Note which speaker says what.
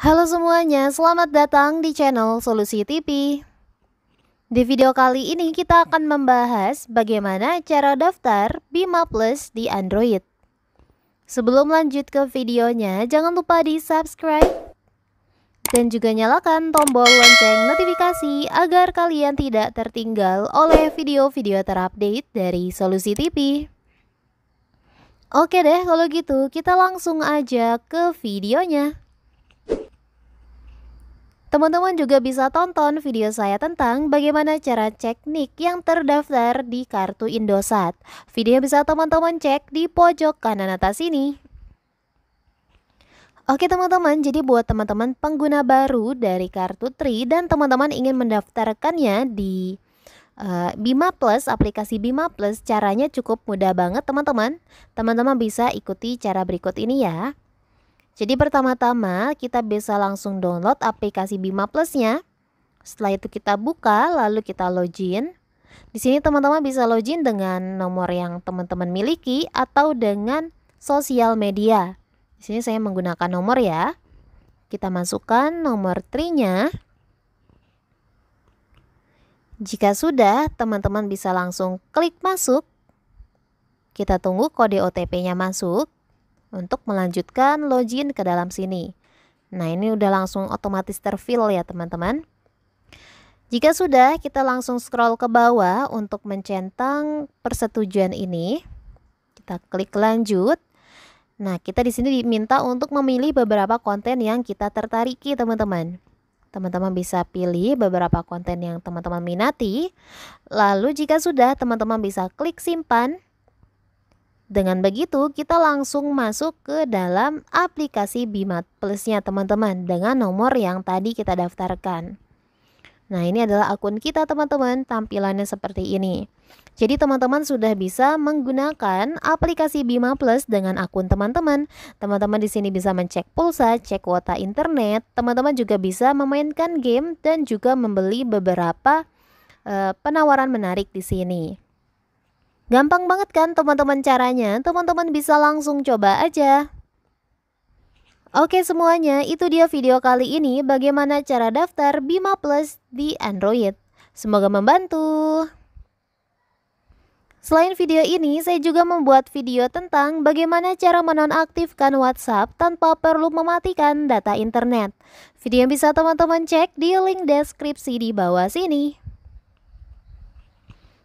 Speaker 1: Halo semuanya, selamat datang di channel Solusi TV. Di video kali ini kita akan membahas bagaimana cara daftar Bima Plus di Android. Sebelum lanjut ke videonya, jangan lupa di subscribe dan juga nyalakan tombol lonceng notifikasi agar kalian tidak tertinggal oleh video-video terupdate dari Solusi TV. Oke deh, kalau gitu kita langsung aja ke videonya. Teman-teman juga bisa tonton video saya tentang bagaimana cara cek nik yang terdaftar di kartu Indosat. Video bisa teman-teman cek di pojok kanan atas ini. Oke teman-teman, jadi buat teman-teman pengguna baru dari kartu Tri dan teman-teman ingin mendaftarkannya di uh, Bima Plus, aplikasi Bima Plus, caranya cukup mudah banget teman-teman. Teman-teman bisa ikuti cara berikut ini ya. Jadi pertama-tama kita bisa langsung download aplikasi Bima Plusnya. Setelah itu kita buka, lalu kita login. Di sini teman-teman bisa login dengan nomor yang teman-teman miliki atau dengan sosial media. Di sini saya menggunakan nomor ya. Kita masukkan nomor trinya. nya Jika sudah, teman-teman bisa langsung klik masuk. Kita tunggu kode OTP-nya masuk untuk melanjutkan login ke dalam sini. Nah, ini udah langsung otomatis terfill ya, teman-teman. Jika sudah, kita langsung scroll ke bawah untuk mencentang persetujuan ini. Kita klik lanjut. Nah, kita di sini diminta untuk memilih beberapa konten yang kita tertariki, teman-teman. Teman-teman bisa pilih beberapa konten yang teman-teman minati. Lalu jika sudah, teman-teman bisa klik simpan dengan begitu, kita langsung masuk ke dalam aplikasi Bimat Plusnya teman-teman dengan nomor yang tadi kita daftarkan. Nah, ini adalah akun kita teman-teman, tampilannya seperti ini. Jadi teman-teman sudah bisa menggunakan aplikasi Bima Plus dengan akun teman-teman. Teman-teman di sini bisa mencek pulsa, cek kuota internet, teman-teman juga bisa memainkan game dan juga membeli beberapa uh, penawaran menarik di sini. Gampang banget kan teman-teman caranya, teman-teman bisa langsung coba aja. Oke semuanya, itu dia video kali ini bagaimana cara daftar Bima Plus di Android. Semoga membantu. Selain video ini, saya juga membuat video tentang bagaimana cara menonaktifkan WhatsApp tanpa perlu mematikan data internet. Video yang bisa teman-teman cek di link deskripsi di bawah sini.